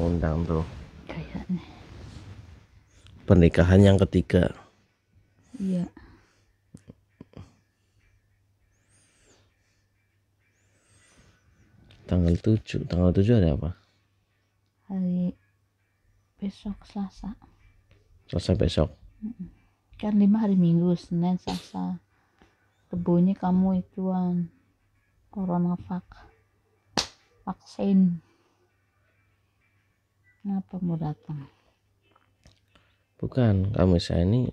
ngundang tuh kayaknya pernikahan yang ketiga iya tanggal 7 tanggal 7 ada apa hari besok selasa selasa besok kan lima hari minggu senin selasa kebunnya kamu ituan corona vaksin Kenapa mau datang? Bukan, kamu saya ini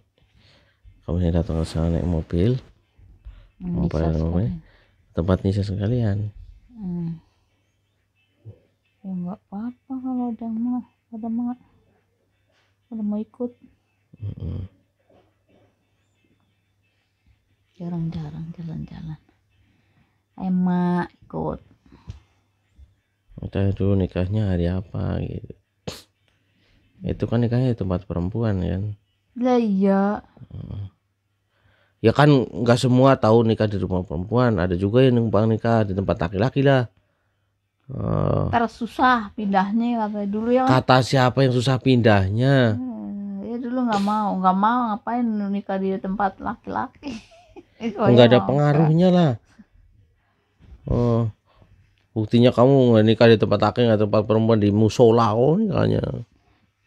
kamu ini datang ke sana naik mobil. Mobil mobil. Tempat nisa sekalian. Hmm. Ya enggak apa-apa kalau udah mau, udah mau, udah mau ikut. mm Jarang-jarang jalan-jalan. Emak ikut. udah dulu nikahnya hari apa gitu itu kan nikahnya di tempat perempuan ya? lah iya hmm. ya kan nggak semua tahu nikah di rumah perempuan ada juga yang numpang nikah di tempat laki-laki lah uh, susah pindahnya kata dulu ya kata siapa yang susah pindahnya hmm, ya dulu nggak mau nggak mau ngapain nikah di tempat laki-laki nggak ada pengaruhnya lah oh buktinya kamu nggak nikah di tempat laki nggak tempat perempuan di musola oh nikahnya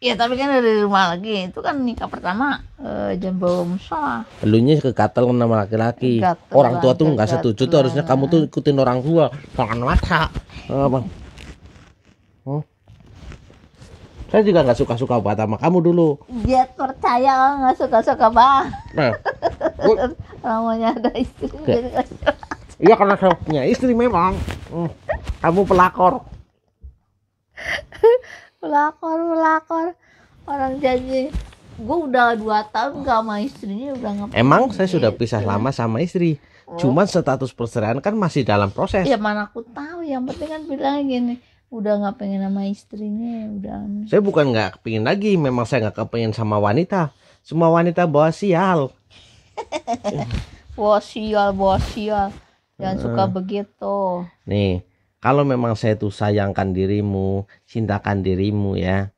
Iya tapi kan dari rumah lagi itu kan nikah pertama eh, jam musola. Elunya ke katal sama laki-laki. orang tua tuh nggak setuju tuh harusnya kamu tuh ikutin orang tua. Jangan mata. Oh, bang. Hmm? Saya juga nggak suka-suka buat sama kamu dulu. Dia percaya nggak suka-suka bang. Nah, namanya ada istri. Iya karena saya punya istri memang. Hmm, kamu pelakor lakor lakor orang janji gue udah dua tahun gak sama istrinya udah ngapain emang saya sudah pisah lama sama istri oh. cuman status perceraian kan masih dalam proses ya mana aku tahu yang penting kan bilang gini udah nggak pengen sama istrinya udah saya bukan nggak pengen lagi memang saya nggak kepengen sama wanita semua wanita bawa sial bawa sial bawa sial jangan uh. suka eh. begitu nih kalau memang saya itu sayangkan dirimu, cintakan dirimu ya.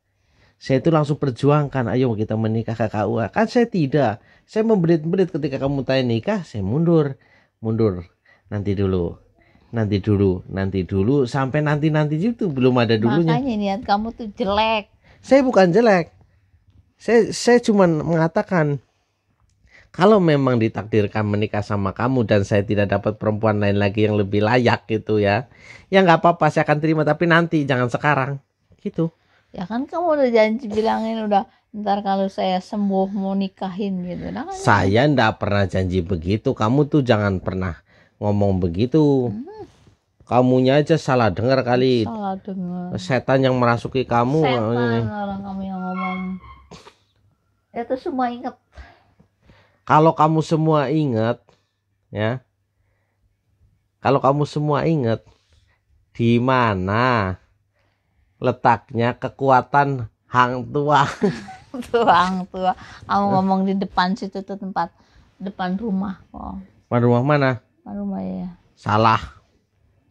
Saya itu langsung perjuangkan, ayo kita menikah kakak ua. Kan saya tidak. Saya membelit-belit ketika kamu tanya nikah, saya mundur. Mundur. Nanti dulu nanti dulu, nanti dulu, sampai nanti nanti itu belum ada dulunya. Makanya niat kamu tuh jelek. Saya bukan jelek. Saya saya cuma mengatakan kalau memang ditakdirkan menikah sama kamu dan saya tidak dapat perempuan lain lagi yang lebih layak gitu ya ya nggak apa-apa saya akan terima tapi nanti jangan sekarang gitu ya kan kamu udah janji bilangin udah ntar kalau saya sembuh mau nikahin gitu nah, kan saya ndak pernah janji begitu kamu tuh jangan pernah ngomong begitu hmm. kamunya aja salah dengar kali salah dengar setan yang merasuki kamu setan orang kamu yang ngomong itu semua ingat kalau kamu semua ingat ya. Kalau kamu semua ingat di mana letaknya kekuatan hang tua. Tuang tua. Kamu ngomong di depan situ tuh tempat depan rumah Oh. Depan rumah mana? Depan rumah ya. Salah.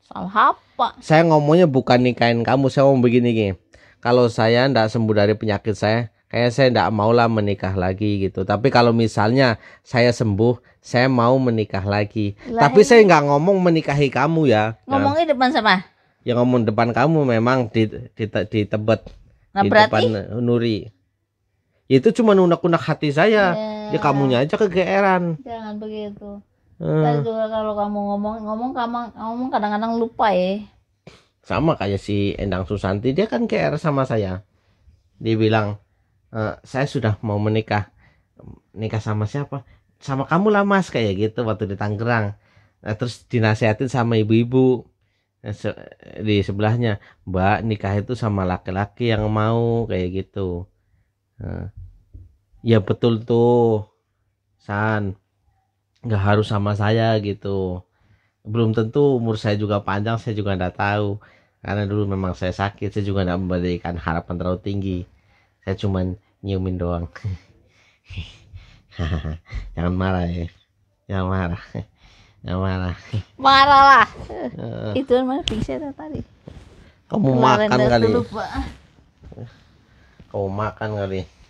Salah apa? Saya ngomongnya bukan nikahin kamu, saya mau begini gini. Kalau saya ndak sembuh dari penyakit saya, kayak saya tidak mau lah menikah lagi gitu. Tapi kalau misalnya saya sembuh, saya mau menikah lagi. Lah, Tapi saya nggak ngomong menikahi kamu ya. Ngomongnya nah, depan sama? Ya ngomong depan kamu memang di di, di tebet. Nah, di berarti? depan eh, Nuri. Itu cuma unek-unek hati saya. Ya, ya kamunya aja kegeeran. Jangan begitu. Hmm. juga kalau kamu ngomong ngomong kamu ngomong kadang-kadang lupa ya. Sama kayak si Endang Susanti dia kan GR sama saya. Dibilang uh, saya sudah mau menikah nikah sama siapa sama kamu lah mas kayak gitu waktu di Tangerang nah, terus dinasehatin sama ibu-ibu eh, di sebelahnya mbak nikah itu sama laki-laki yang mau kayak gitu nah, ya betul tuh san nggak harus sama saya gitu belum tentu umur saya juga panjang saya juga nggak tahu karena dulu memang saya sakit saya juga nggak memberikan harapan terlalu tinggi saya cuman nyiumin doang jangan marah ya jangan marah jangan marah marah lah eh. itu mana pingsan tadi kamu makan kali ya? lupa. kamu makan kali ya?